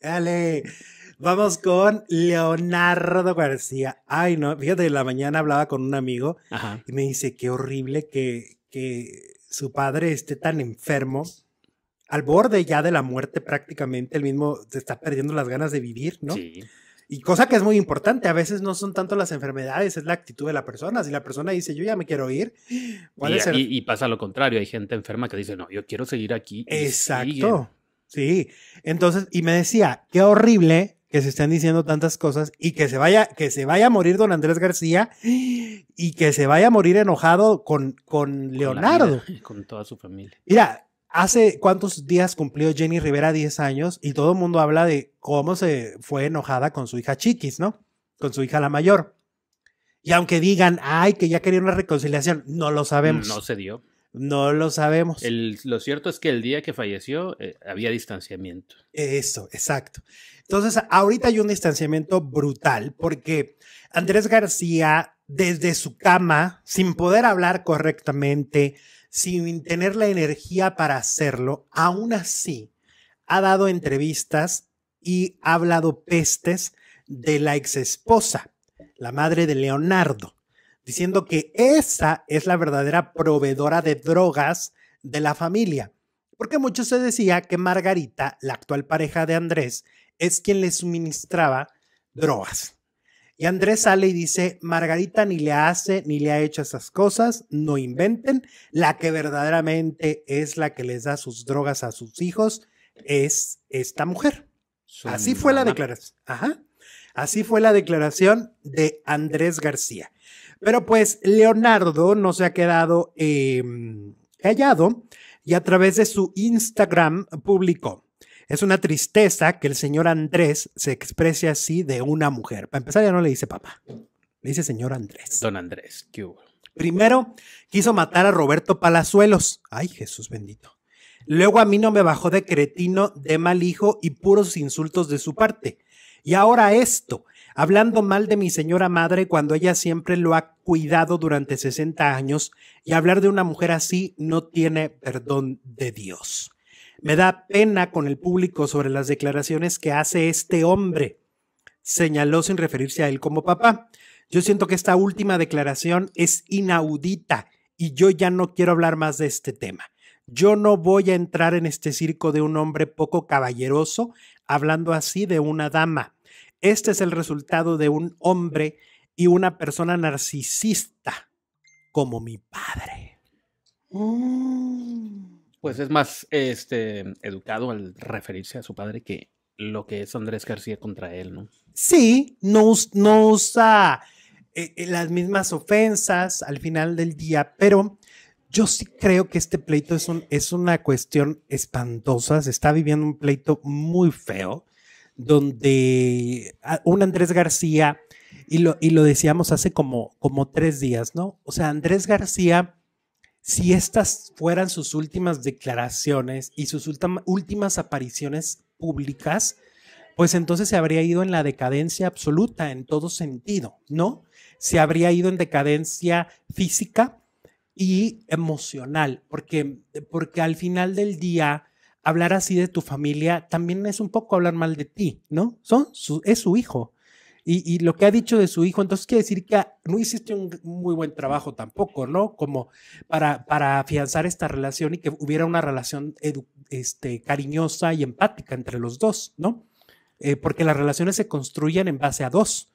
Dale. Vamos con Leonardo García. Ay, no, fíjate, en la mañana hablaba con un amigo y me dice, qué horrible que, que su padre esté tan enfermo, al borde ya de la muerte prácticamente, el mismo se está perdiendo las ganas de vivir, ¿no? Sí. Y cosa que es muy importante, a veces no son tanto las enfermedades, es la actitud de la persona. Si la persona dice, yo ya me quiero ir, y, y, pasa lo contrario, hay gente enferma que dice, no, yo quiero seguir aquí. Exacto. Sí, entonces, y me decía, qué horrible que se estén diciendo tantas cosas y que se vaya, que se vaya a morir don Andrés García y que se vaya a morir enojado con, con Leonardo. Y con toda su familia. Mira, hace cuántos días cumplió Jenny Rivera 10 años y todo el mundo habla de cómo se fue enojada con su hija Chiquis, ¿no? Con su hija la mayor. Y aunque digan, ay, que ya quería una reconciliación, no lo sabemos. No se dio. No lo sabemos. lo cierto es que el día que falleció eh, había distanciamiento. Eso, exacto. Entonces, ahorita hay un distanciamiento brutal porque Andrés García, desde su cama, sin poder hablar correctamente, sin tener la energía para hacerlo, aún así ha dado entrevistas y ha hablado pestes de la exesposa, la madre de Leonardo diciendo que esa es la verdadera proveedora de drogas de la familia. Porque mucho se decía que Margarita, la actual pareja de Andrés, es quien le suministraba drogas. Y Andrés sale y dice, Margarita ni le hace ni le ha hecho esas cosas, no inventen, la que verdaderamente es la que les da sus drogas a sus hijos es esta mujer. Así fue la declaración. Así fue la declaración de Andrés García. Pero pues Leonardo no se ha quedado em, callado y a través de su Instagram publicó. Es una tristeza que el señor Andrés se exprese así de una mujer. Para empezar, ya no le dice papá, le dice señor Andrés. Don Andrés, ¿qué hubo? Primero, quiso matar a Roberto Palazuelos. Ay, Jesús bendito. Luego a mí no me bajó de cretino, de mal hijo y puros insultos de su parte. Y ahora esto, hablando mal de mi señora madre cuando ella siempre lo ha cuidado durante 60 años y hablar de una mujer así no tiene perdón de Dios. Me da pena con el público sobre las declaraciones que hace este hombre, señaló sin referirse a él como papá. Yo siento que esta última declaración es inaudita y yo ya no quiero hablar más de este tema. Yo no voy a entrar en este circo de un hombre poco caballeroso hablando así de una dama. Este es el resultado de un hombre y una persona narcisista como mi padre. Mm. Pues es más este, educado al referirse a su padre que lo que es Andrés García contra él, ¿no? Sí, no, usa eh, eh, las mismas ofensas al final del día, pero yo sí creo que este pleito es, es una cuestión espantosa, se está viviendo un pleito muy feo donde ah, un Andrés García, y lo, decíamos hace como, como tres días, ¿no? O sea, Andrés García, si estas fueran sus últimas declaraciones y sus últimas apariciones públicas, pues entonces se habría ido en la decadencia absoluta en todo sentido, ¿no? Se habría ido en decadencia física y emocional, porque, porque al final del día hablar así de tu familia también es un poco hablar mal de ti, ¿no? Son es su hijo. Y, lo que ha dicho de su hijo, entonces quiere decir que ah, no hiciste un muy buen trabajo tampoco, ¿no? Como para, para afianzar esta relación y que hubiera una relación este, cariñosa y empática entre los dos, ¿no? Eh, porque las relaciones se construyen en base a dos.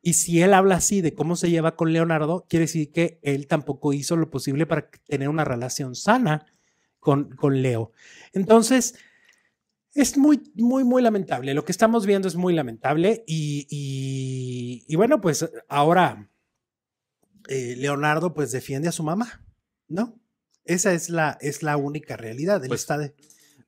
Y si él habla así de cómo se lleva con Leonardo, quiere decir que él tampoco hizo lo posible para tener una relación sana con, Leo. Entonces, es muy, muy, muy lamentable. Lo que estamos viendo es muy lamentable. Y, y, bueno, pues ahora eh, Leonardo pues defiende a su mamá, ¿no? Esa es la, es la única realidad. Él pues está de,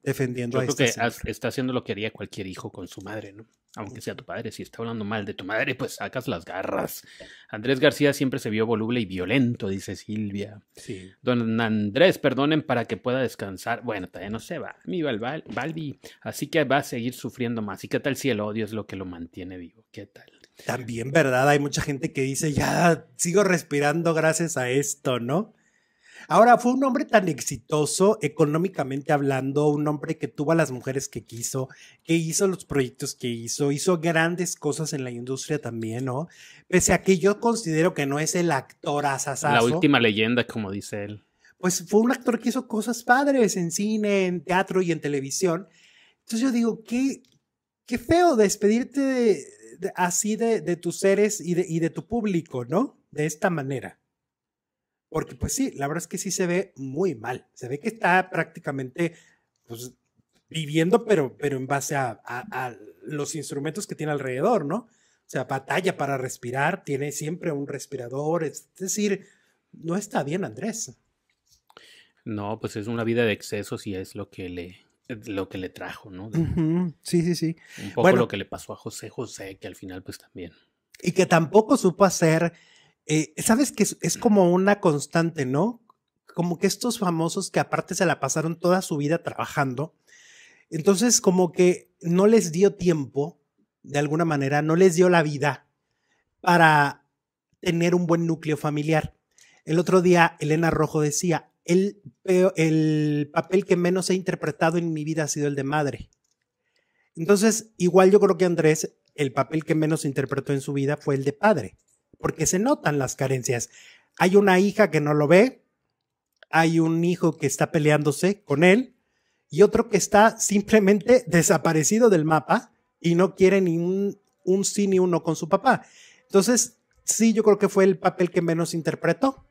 defendiendo a creo que está haciendo lo que haría cualquier hijo con su madre, ¿no? Aunque sea tu padre, si está hablando mal de tu madre, pues sacas las garras. Andrés García siempre se vio voluble y violento, dice Silvia. Sí. Don Andrés, perdonen para que pueda descansar. Bueno, todavía no se va. Mi Balbi. Así que va a seguir sufriendo más. ¿Y qué tal si el odio es lo que lo mantiene vivo? ¿Qué tal? También, ¿verdad? Hay mucha gente que dice, ya sigo respirando gracias a esto, ¿no? Ahora, fue un hombre tan exitoso económicamente hablando, un hombre que tuvo a las mujeres que quiso, que hizo los proyectos que hizo, hizo grandes cosas en la industria también, ¿no? Pese a que yo considero que no es el actor asasazo. La última leyenda, como dice él. Pues fue un actor que hizo cosas padres en cine, en teatro y en televisión. Entonces yo digo, qué, qué feo despedirte de, así de, tus seres y y de tu público, ¿no? De esta manera porque pues sí, la verdad es que sí se ve muy mal, se ve que está prácticamente pues, viviendo, pero, pero en base a, los instrumentos que tiene alrededor, ¿no? O sea, batalla para respirar, tiene siempre un respirador, es decir, no está bien Andrés. No, pues es una vida de excesos y es lo que le, lo que le trajo, ¿no? Sí, sí, sí. Un poco lo que le pasó a José José, que al final pues también. Y que tampoco supo hacer eh, Sabes que es, como una constante, ¿no? Como que estos famosos que aparte se la pasaron toda su vida trabajando, entonces como que no les dio tiempo, de alguna manera, no les dio la vida para tener un buen núcleo familiar. El otro día, Elena Rojo decía, el, el papel que menos he interpretado en mi vida ha sido el de madre. Entonces, igual yo creo que Andrés, el papel que menos interpretó en su vida fue el de padre porque se notan las carencias. Hay una hija que no lo ve, hay un hijo que está peleándose con él y otro que está simplemente desaparecido del mapa y no quiere ni un, sí ni uno con su papá. Entonces, sí, yo creo que fue el papel que menos interpretó.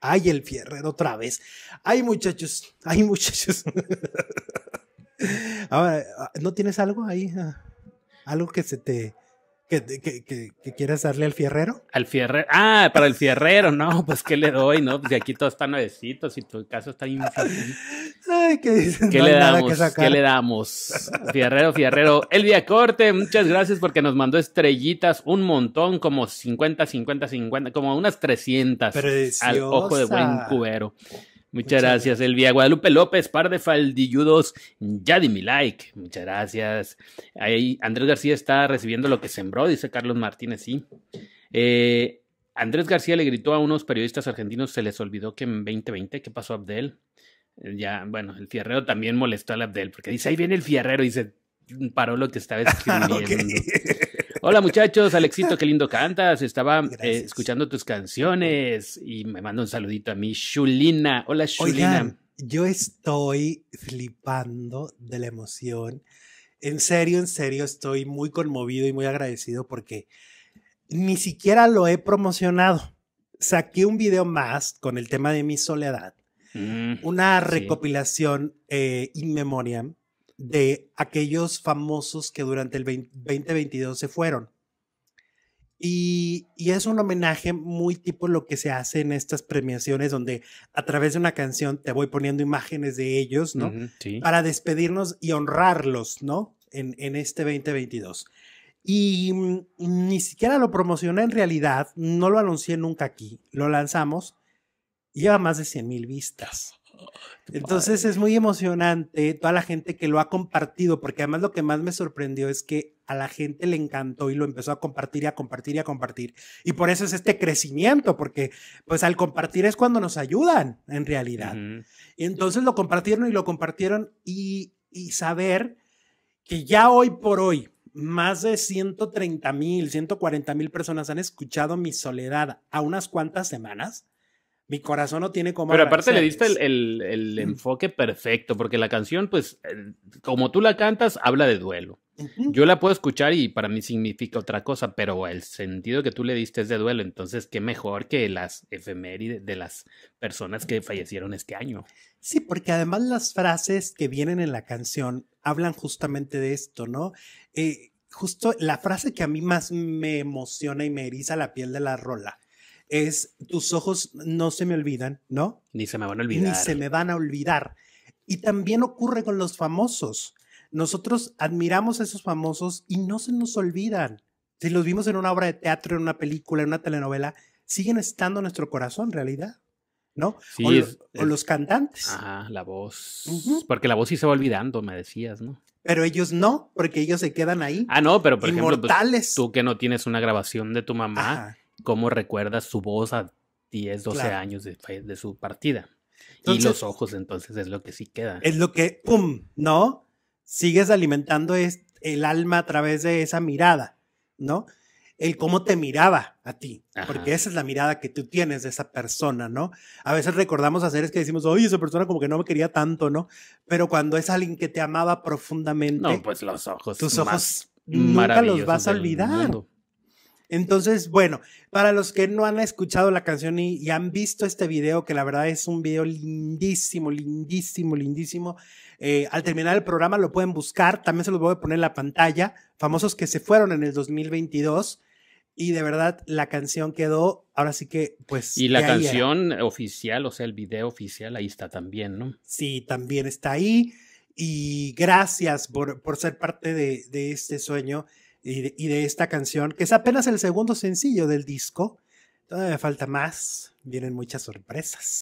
Ay, el fierrero otra vez. Ay, muchachos, hay muchachos. Ahora, ah, ¿no tienes algo ahí? Ah, algo que se te que, que, quieres darle al fierrero? Al fierrero. Ah, para el fierrero, no, pues ¿qué le doy? No, pues aquí todo está nuevecito, si tu caso está infantil. Ay, ¿qué dices? ¿Qué le damos? Que ¿Qué le damos? Fierrero, fierrero. Elviacorte, Corte, muchas gracias porque nos mandó estrellitas un montón, como 50, 50, 50, como unas 300 al ojo de buen cubero. Muchas gracias, Elvia. Guadalupe López, par de faldilludos, ya di mi like. Muchas gracias. Ahí Andrés García está recibiendo lo que sembró, dice Carlos Martínez, sí. Eh, Andrés García le gritó a unos periodistas argentinos, se les olvidó que en 2020, ¿qué pasó Abdel? Eh, ya, bueno, el fierrero también molestó al Abdel, porque dice, ahí viene el fierrero, y se paró lo que estaba escribiendo. Hola muchachos, Alexito, qué lindo cantas. Estaba eh, escuchando tus canciones y me manda un saludito a mí, Shulina. Hola, Shulina. yo estoy flipando de la emoción. En serio, en serio, estoy muy conmovido y muy agradecido porque ni siquiera lo he promocionado. Saqué un video más con el tema de mi soledad, mm, una recopilación eh, in memoriam de aquellos famosos que durante el 2022 se fueron. Y, y, es un homenaje muy tipo lo que se hace en estas premiaciones, donde a través de una canción te voy poniendo imágenes de ellos, ¿no? Para despedirnos y honrarlos, ¿no? En, en este 2022. Y mm, ni siquiera lo promocioné en realidad, no lo anuncié nunca aquí, lo lanzamos, lleva más de 100 mil vistas. Entonces es muy emocionante toda la gente que lo ha compartido, porque además lo que más me sorprendió es que a la gente le encantó y lo empezó a compartir y a compartir y a compartir. Y por eso es este crecimiento, porque pues al compartir es cuando nos ayudan en realidad. Y entonces lo compartieron y lo compartieron y, y saber que ya hoy por hoy más de 130 mil, 140 mil personas han escuchado mi soledad a unas cuantas semanas mi corazón no tiene como. Pero aparte le diste el, enfoque perfecto, porque la canción, pues, eh, como tú la cantas, habla de duelo. Yo la puedo escuchar y para mí significa otra cosa, pero el sentido que tú le diste es de duelo, entonces qué mejor que las efemérides de las personas que fallecieron este año. Sí, porque además las frases que vienen en la canción hablan justamente de esto, ¿no? Eh, justo la frase que a mí más me emociona y me eriza la piel de la rola es tus ojos no se me olvidan, ¿no? Ni se me van a olvidar. Ni se me van a olvidar. Y también ocurre con los famosos. Nosotros admiramos a esos famosos y no se nos olvidan. Si los vimos en una obra de teatro, en una película, en una telenovela, siguen estando en nuestro corazón, en realidad. ¿No? Con o, los, cantantes. Ah, la voz. Porque la voz sí se va olvidando, me decías, ¿no? Pero ellos no, porque ellos se quedan ahí. Ah, no, pero por ejemplo, pues, tú que no tienes una grabación de tu mamá cómo recuerdas su voz a 10, 12 años de, de, su partida. y los ojos, entonces, es lo que sí queda. Es lo que, ¡pum! ¿No? Sigues alimentando el alma a través de esa mirada, ¿no? El cómo te miraba a ti, porque esa es la mirada que tú tienes de esa persona, ¿no? A veces recordamos a seres que decimos, oye, esa persona como que no me quería tanto, ¿no? Pero cuando es alguien que te amaba profundamente. No, pues los ojos. Tus ojos nunca los vas a olvidar. Entonces, bueno, para los que no han escuchado la canción y, han visto este video, que la verdad es un video lindísimo, lindísimo, lindísimo, eh, al terminar el programa lo pueden buscar, también se los voy a poner en la pantalla, famosos que se fueron en el 2022. Y de verdad, la canción quedó, ahora sí que, pues... Y la canción oficial, o sea, el video oficial, ahí está también, ¿no? Sí, también está ahí. Y gracias por, ser parte de, de este sueño y de, esta canción, que es apenas el segundo sencillo del disco. Todavía me falta más, vienen muchas sorpresas.